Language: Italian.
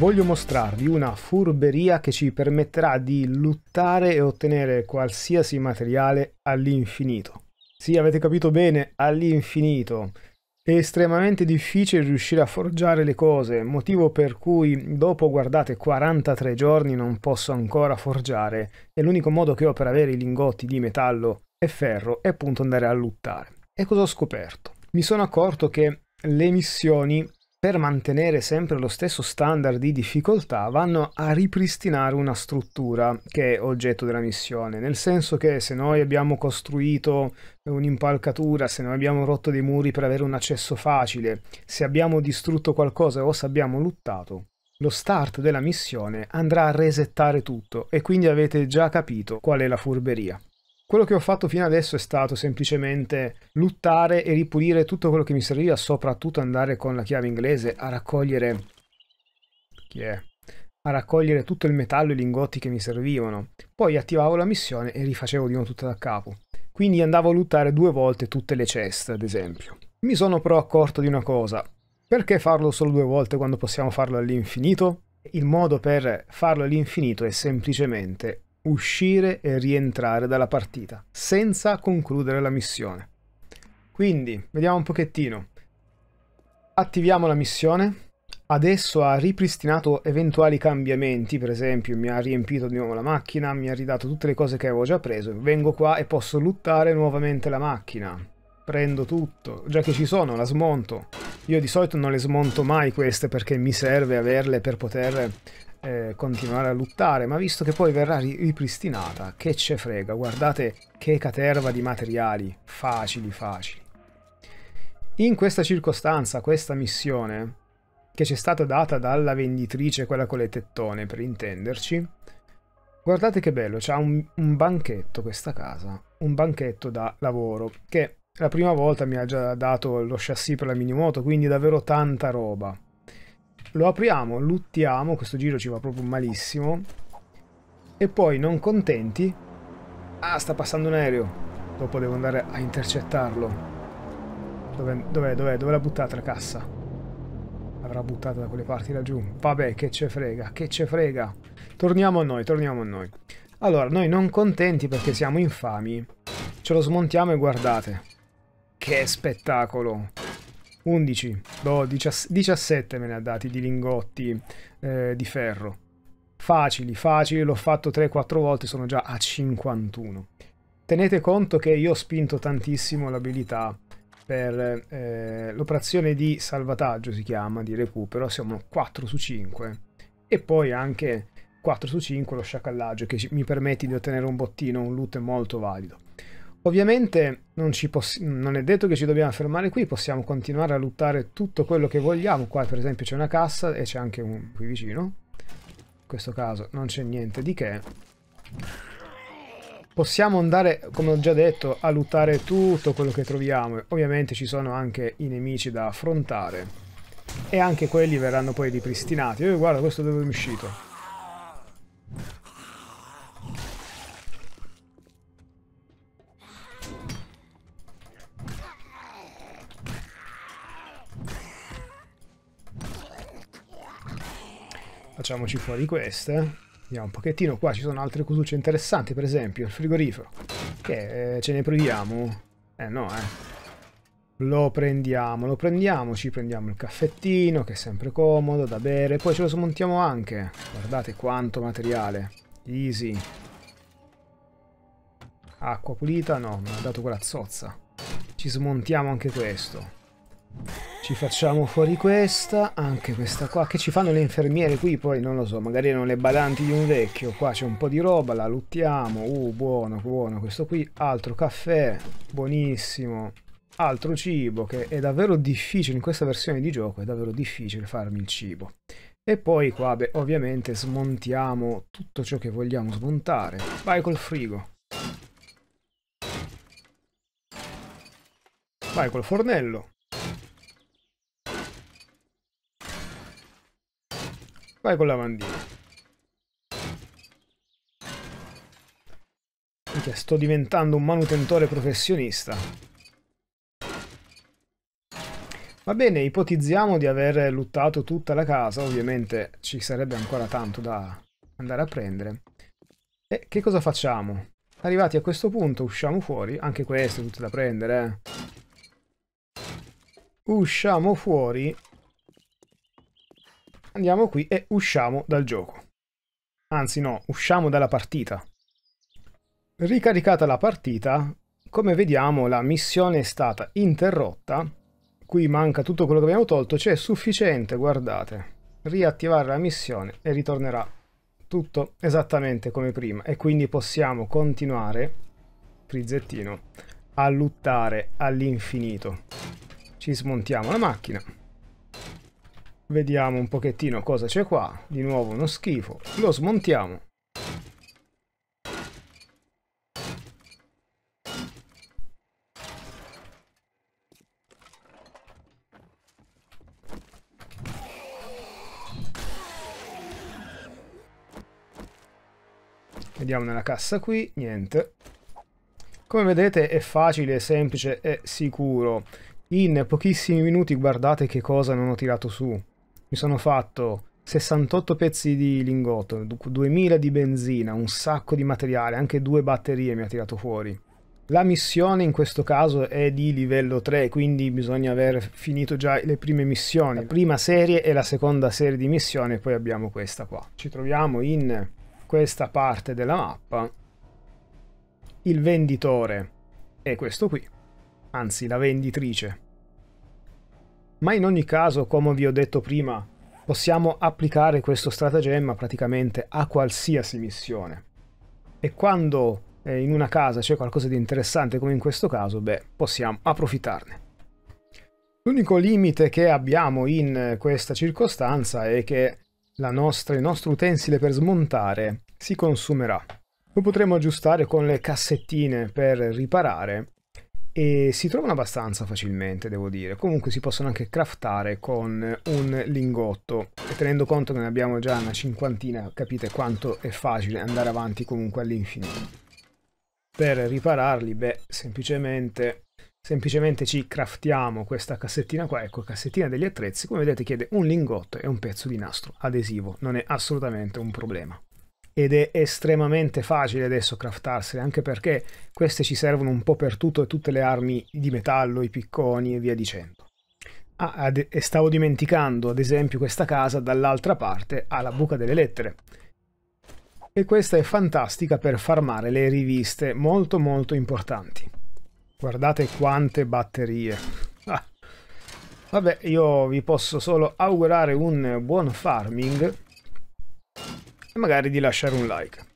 Voglio mostrarvi una furberia che ci permetterà di luttare e ottenere qualsiasi materiale all'infinito. Sì, avete capito bene, all'infinito. È estremamente difficile riuscire a forgiare le cose, motivo per cui dopo, guardate, 43 giorni non posso ancora forgiare e l'unico modo che ho per avere i lingotti di metallo e ferro è appunto andare a luttare. E cosa ho scoperto? Mi sono accorto che le missioni per mantenere sempre lo stesso standard di difficoltà, vanno a ripristinare una struttura che è oggetto della missione. Nel senso che se noi abbiamo costruito un'impalcatura, se noi abbiamo rotto dei muri per avere un accesso facile, se abbiamo distrutto qualcosa o se abbiamo luttato, lo start della missione andrà a resettare tutto e quindi avete già capito qual è la furberia. Quello che ho fatto fino adesso è stato semplicemente luttare e ripulire tutto quello che mi serviva, soprattutto andare con la chiave inglese a raccogliere... Chi è? A raccogliere tutto il metallo e i lingotti che mi servivano. Poi attivavo la missione e rifacevo di nuovo tutto da capo. Quindi andavo a luttare due volte tutte le chest, ad esempio. Mi sono però accorto di una cosa. Perché farlo solo due volte quando possiamo farlo all'infinito? Il modo per farlo all'infinito è semplicemente uscire e rientrare dalla partita senza concludere la missione. Quindi, vediamo un pochettino. Attiviamo la missione. Adesso ha ripristinato eventuali cambiamenti, per esempio mi ha riempito di nuovo la macchina, mi ha ridato tutte le cose che avevo già preso. Vengo qua e posso luttare nuovamente la macchina. Prendo tutto, già che ci sono, la smonto. Io di solito non le smonto mai queste perché mi serve averle per poter eh, continuare a luttare, ma visto che poi verrà ripristinata, che ce frega, guardate che caterva di materiali, facili facili. In questa circostanza, questa missione, che ci è stata data dalla venditrice, quella con le tettone per intenderci, guardate che bello, c'ha un, un banchetto questa casa, un banchetto da lavoro, che la prima volta mi ha già dato lo chassis per la minimoto, quindi davvero tanta roba. Lo apriamo, luttiamo, questo giro ci va proprio malissimo. E poi, non contenti... Ah, sta passando un aereo. Dopo devo andare a intercettarlo. Dov'è, dov'è, dov'è? Dove l'ha buttata la cassa? L'avrà buttata da quelle parti laggiù. Vabbè, che ce frega, che ce frega. Torniamo a noi, torniamo a noi. Allora, noi non contenti perché siamo infami. Ce lo smontiamo e guardate. Che spettacolo. 11, no, 17 me ne ha dati di lingotti eh, di ferro. Facili, facili, l'ho fatto 3-4 volte, sono già a 51. Tenete conto che io ho spinto tantissimo l'abilità per eh, l'operazione di salvataggio, si chiama, di recupero, siamo 4 su 5. E poi anche 4 su 5 lo sciacallaggio, che mi permette di ottenere un bottino, un loot molto valido. Ovviamente non, poss- non, è detto che ci dobbiamo fermare qui, possiamo continuare a lottare tutto quello che vogliamo. Qua per esempio c'è una cassa e c'è anche un qui vicino. In questo caso non c'è niente di che. Possiamo andare, come ho già detto, a lottare tutto quello che troviamo. Ovviamente ci sono anche i nemici da affrontare. E anche quelli verranno poi ripristinati. Oh, guarda, questo dove è uscito? Facciamoci fuori queste. Vediamo un pochettino qua, ci sono altre cosucce interessanti, per esempio il frigorifero. Che eh, ce ne proviamo? Eh no, eh. Lo prendiamo, lo prendiamo, ci prendiamo il caffettino che è sempre comodo da bere, poi ce lo smontiamo anche. Guardate quanto materiale. Easy. Acqua pulita? No, mi ha dato quella zozza. Ci smontiamo anche questo. Ci facciamo fuori questa, anche questa qua. Che ci fanno le infermiere qui? Poi non lo so, magari erano le badanti di un vecchio. Qua c'è un po' di roba, la luttiamo. Uh, buono, buono questo qui. Altro caffè, buonissimo. Altro cibo, che è davvero difficile, in questa versione di gioco è davvero difficile farmi il cibo. E poi qua, beh, ovviamente smontiamo tutto ciò che vogliamo smontare. Vai col frigo. Vai col fornello. Vai con la bandina. Minchia, sto diventando un manutentore professionista. Va bene, ipotizziamo di aver luttato tutta la casa, ovviamente ci sarebbe ancora tanto da andare a prendere. E che cosa facciamo? Arrivati a questo punto usciamo fuori, anche questo è tutto da prendere. Eh. Usciamo fuori Andiamo qui e usciamo dal gioco. Anzi no, usciamo dalla partita. Ricaricata la partita, come vediamo la missione è stata interrotta. Qui manca tutto quello che abbiamo tolto, c'è sufficiente, guardate. Riattivare la missione e ritornerà tutto esattamente come prima. E quindi possiamo continuare, frizzettino, a luttare all'infinito. Ci smontiamo la macchina. Vediamo un pochettino cosa c'è qua. Di nuovo uno schifo. Lo smontiamo. Vediamo nella cassa qui, niente. Come vedete è facile, semplice e sicuro. In pochissimi minuti guardate che cosa non ho tirato su mi sono fatto 68 pezzi di lingotto, 2000 di benzina, un sacco di materiale, anche due batterie mi ha tirato fuori. La missione in questo caso è di livello 3, quindi bisogna aver finito già le prime missioni. La prima serie e la seconda serie di missioni, poi abbiamo questa qua. Ci troviamo in questa parte della mappa. Il venditore è questo qui, anzi la venditrice. Ma in ogni caso, come vi ho detto prima, possiamo applicare questo stratagemma praticamente a qualsiasi missione. E quando eh, in una casa c'è qualcosa di interessante come in questo caso, beh, possiamo approfittarne. L'unico limite che abbiamo in questa circostanza è che nostra, il nostro utensile per smontare si consumerà. Lo potremo aggiustare con le cassettine per riparare e si trovano abbastanza facilmente devo dire comunque si possono anche craftare con un lingotto e tenendo conto che ne abbiamo già una cinquantina capite quanto è facile andare avanti comunque all'infinito per ripararli beh semplicemente semplicemente ci craftiamo questa cassettina qua ecco cassettina degli attrezzi come vedete chiede un lingotto e un pezzo di nastro adesivo non è assolutamente un problema ed è estremamente facile adesso craftarsele, anche perché queste ci servono un po' per tutto e tutte le armi di metallo, i picconi e via dicendo. Ah, e stavo dimenticando, ad esempio, questa casa dall'altra parte ha la buca delle lettere. E questa è fantastica per farmare le riviste molto molto importanti. Guardate quante batterie. Ah. Vabbè, io vi posso solo augurare un buon farming e magari di lasciare un like.